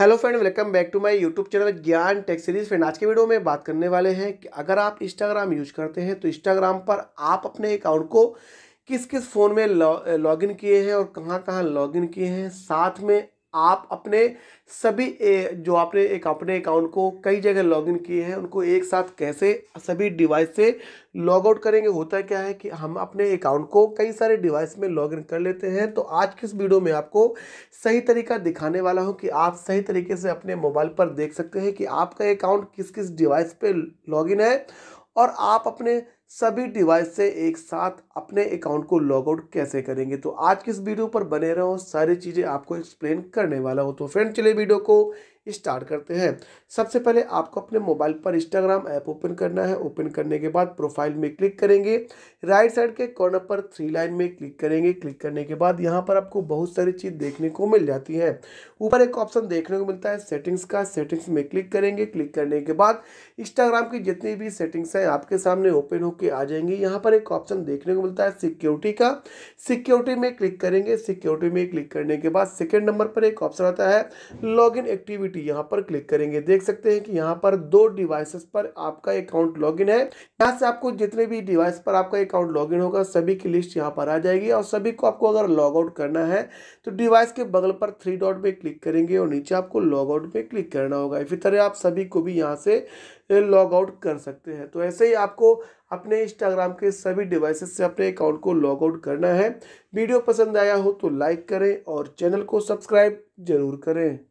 hello friend welcome back to my YouTube channel Gyan tech series friend आज के video में बात करने वाले हैं कि अगर आप इंस्टाग्राम यूज करते हैं तो इंस्टाग्राम पर आप अपने अकाउंट को किस किस फ़ोन में लॉगिन किए हैं और कहाँ कहाँ लॉगिन किए हैं साथ में आप अपने सभी जो आपने एक अपने अकाउंट को कई जगह लॉगिन किए हैं उनको एक साथ कैसे सभी डिवाइस से लॉग आउट करेंगे होता क्या है कि हम अपने अकाउंट को कई सारे डिवाइस में लॉग इन कर लेते हैं तो आज किस वीडियो में आपको सही तरीका दिखाने वाला हूं कि आप सही तरीके से अपने मोबाइल पर देख सकते हैं कि आपका अकाउंट किस किस डिवाइस पर लॉगिन है और आप अपने सभी डिवाइस से एक साथ अपने अकाउंट को लॉग आउट कैसे करेंगे तो आज की इस वीडियो पर बने रहो सारी चीज़ें आपको एक्सप्लेन करने वाला हो तो फ्रेंड चले वीडियो को स्टार्ट करते हैं सबसे पहले आपको अपने मोबाइल पर इंस्टाग्राम ऐप ओपन करना है ओपन करने के बाद प्रोफाइल में क्लिक करेंगे राइट साइड के कॉर्नर पर थ्री लाइन में क्लिक करेंगे क्लिक करने के बाद यहाँ पर आपको बहुत सारी चीज़ देखने को मिल जाती है ऊपर एक ऑप्शन देखने को मिलता है सेटिंग्स का सेटिंग्स में क्लिक करेंगे क्लिक करने के बाद इंस्टाग्राम की जितनी भी सेटिंग्स हैं आपके सामने ओपन होकर आ जाएंगी यहाँ पर एक ऑप्शन देखने को मिलता है सिक्योरिटी का सिक्योरिटी में क्लिक करेंगे सिक्योरिटी में क्लिक करने के बाद सेकेंड नंबर पर एक ऑप्शन आता है लॉग एक्टिविटी सिंपली यहाँ पर क्लिक करेंगे देख सकते हैं कि यहाँ पर दो डिवाइसेस पर आपका अकाउंट लॉगिन है यहाँ से आपको जितने भी डिवाइस पर आपका अकाउंट लॉगिन होगा सभी की लिस्ट यहाँ पर आ जाएगी और सभी को आपको अगर लॉग आउट करना है तो डिवाइस के बगल पर थ्री डॉट में क्लिक करेंगे और नीचे आपको लॉग आउट में क्लिक करना होगा इसी तरह आप सभी को भी यहाँ से लॉग आउट कर सकते हैं तो ऐसे ही आपको अपने इंस्टाग्राम के सभी डिवाइसेस से अपने अकाउंट को लॉग आउट करना है वीडियो पसंद आया हो तो लाइक करें और चैनल को सब्सक्राइब जरूर करें